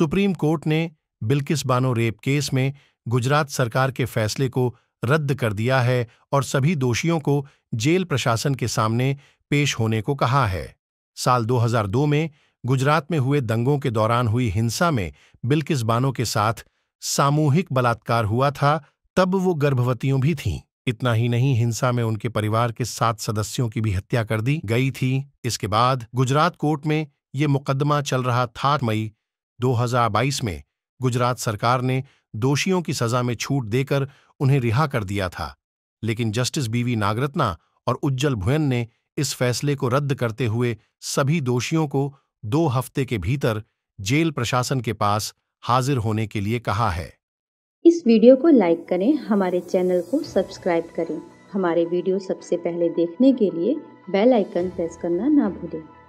supreme court ने Bilkis Bano rape case में गुजरात सरकार के फैसले को रद्द कर दिया है और सभी दोषियों को जेल प्रशासन के सामने पेश होने को कहा है साल 2002 में गुजरात में हुए दंगों के दौरान हुई हिंसा में बिल्किस बानो के साथ सामूहिक बलात्कार हुआ था तब वो गर्भवतियों भी थीं इतना ही नहीं हिंसा में उनके परिवार के सात सदस्यों की भी हत्या कर दी गई थी इसके बाद गुजरात कोर्ट में ये मुकदमा चल रहा था मई 2022 में गुजरात सरकार ने दोषियों की सजा में छूट देकर उन्हें रिहा कर दिया था लेकिन जस्टिस बीवी नागरत्ना और उज्जवल भुयन ने इस फैसले को रद्द करते हुए सभी दोषियों को दो हफ्ते के भीतर जेल प्रशासन के पास हाजिर होने के लिए कहा है इस वीडियो को लाइक करें हमारे चैनल को सब्सक्राइब करें हमारे वीडियो सबसे पहले देखने के लिए बेल आइकन प्रेस करना ना भूलें